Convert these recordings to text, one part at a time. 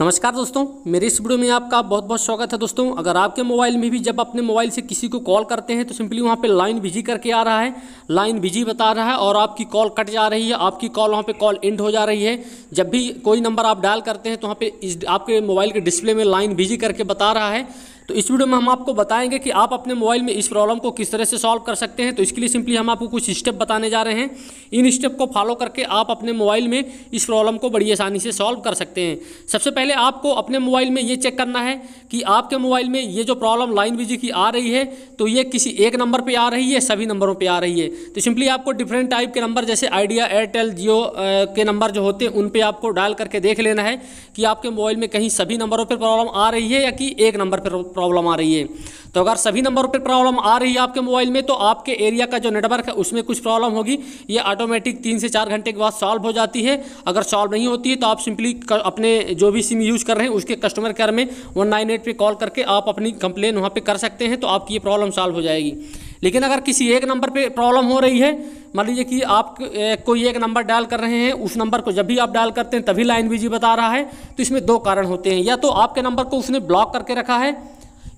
नमस्कार दोस्तों मेरे इस वीडियो में आपका बहुत बहुत स्वागत है दोस्तों अगर आपके मोबाइल में भी जब अपने मोबाइल से किसी को कॉल करते हैं तो सिंपली वहाँ पे लाइन बिजी करके आ रहा है लाइन बिजी बता रहा है और आपकी कॉल कट जा रही है आपकी कॉल वहाँ पे कॉल एंड हो जा रही है जब भी कोई नंबर आप डायल करते हैं तो वहाँ पर इस आपके मोबाइल के डिस्प्ले में लाइन बिजी करके बता रहा है तो इस वीडियो में हम आपको बताएंगे कि आप अपने मोबाइल में इस प्रॉब्लम को किस तरह से सॉल्व कर सकते हैं तो इसके लिए सिंपली हम आपको कुछ स्टेप बताने जा रहे हैं इन स्टेप को फॉलो करके आप अपने मोबाइल में इस प्रॉब्लम को बड़ी आसानी से सॉल्व कर सकते हैं सबसे पहले आपको अपने मोबाइल में ये चेक करना है कि आपके मोबाइल में ये जो प्रॉब्लम लाइन बिजी की आ रही है तो ये किसी एक नंबर पर आ रही है सभी नंबरों पर आ रही है तो सिंपली आपको डिफरेंट टाइप के नंबर जैसे आइडिया एयरटेल जियो के नंबर जो होते हैं उन पर आपको डायल करके देख लेना है कि आपके मोबाइल में कहीं सभी नंबरों पर प्रॉब्लम आ रही है या कि एक नंबर पर प्रॉब्लम आ रही है तो अगर सभी नंबरों पर प्रॉब्लम आ रही है आपके मोबाइल में तो आपके एरिया का जो नेटवर्क है उसमें कुछ प्रॉब्लम होगी ये ऑटोमेटिक तीन से चार घंटे के बाद सॉल्व हो जाती है अगर सॉल्व नहीं होती है तो आप सिंपली अपने जो भी सिम यूज़ कर रहे हैं उसके कस्टमर केयर में वन नाइन एट पर कॉल करके आप अपनी कंप्लेन वहाँ पर कर सकते हैं तो आपकी ये प्रॉब्लम सॉल्व हो जाएगी लेकिन अगर किसी एक नंबर पे प्रॉब्लम हो रही है मान लीजिए कि आप कोई एक नंबर डायल कर रहे हैं उस नंबर को जब भी आप डायल करते हैं तभी लाइन बिजी बता रहा है तो इसमें दो कारण होते हैं या तो आपके नंबर को उसने ब्लॉक करके रखा है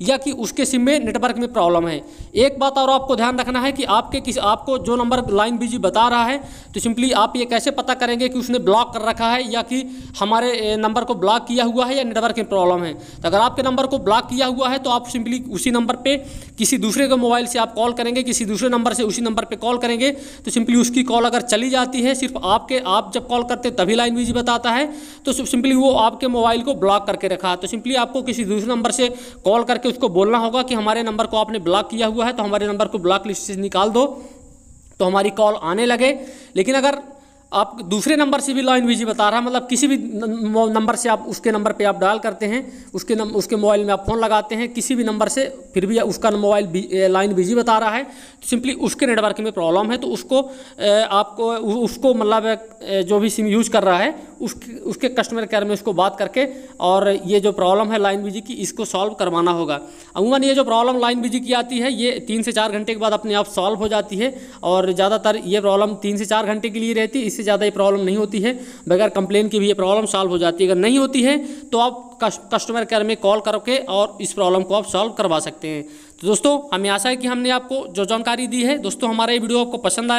या कि उसके सिम में नेटवर्क में प्रॉब्लम है एक बात और आपको ध्यान रखना है कि आपके किस आपको जो नंबर लाइन बिजी बता रहा है तो सिंपली आप ये कैसे पता करेंगे कि उसने ब्लॉक कर रखा है या कि हमारे नंबर को ब्लॉक किया हुआ है या नेटवर्क में प्रॉब्लम है तो अगर आपके नंबर को ब्लॉक किया हुआ है तो आप सिंपली उसी नंबर पर किसी दूसरे के मोबाइल से आप कॉल करेंगे किसी दूसरे नंबर से उसी नंबर पर कॉल करेंगे तो सिंपली उसकी कॉल अगर चली जाती है सिर्फ आपके आप जब कॉल करते तभी लाइन बिजी बताता है तो सिंपली वो आपके मोबाइल को ब्लॉक करके रखा तो सिंपली आपको किसी दूसरे नंबर से कॉल करके तो इसको बोलना होगा कि हमारे नंबर को आपने ब्लॉक किया हुआ है तो हमारे नंबर को ब्लॉक लिस्ट से निकाल दो तो हमारी कॉल आने लगे लेकिन अगर आप दूसरे नंबर से भी लॉ इन बिजी बता रहा है मतलब किसी भी नंबर से आप उसके नंबर पे आप डायल करते हैं उसके नम, उसके मोबाइल में आप फ़ोन लगाते हैं किसी भी नंबर से फिर भी उसका मोबाइल लाइन बिजी बता रहा है तो सिंपली उसके नेटवर्क में प्रॉब्लम है तो उसको आपको उसको मतलब जो भी सिम यूज कर रहा है उसके उसके कस्टमर केयर में उसको बात करके और ये जो प्रॉब्लम है लाइन बिजी की इसको सॉल्व करवाना होगा अमूमन ये जो प्रॉब्लम लाइन बिजी की आती है ये तीन से चार घंटे के बाद अपने आप सॉल्व हो जाती है और ज़्यादातर ये प्रॉब्लम तीन से चार घंटे के लिए रहती है इससे ज़्यादा ये प्रॉब्लम नहीं होती है बगैर कंप्लेन की भी ये प्रॉब्लम सॉल्व हो जाती है अगर नहीं होती है तो आप कस्टमर केयर में कॉल करके और इस प्रॉब्लम को आप सॉल्व करवा सकते हैं तो दोस्तों हमें आशा है कि हमने आपको जो जानकारी दी है दोस्तों हमारा ये वीडियो आपको पसंद आए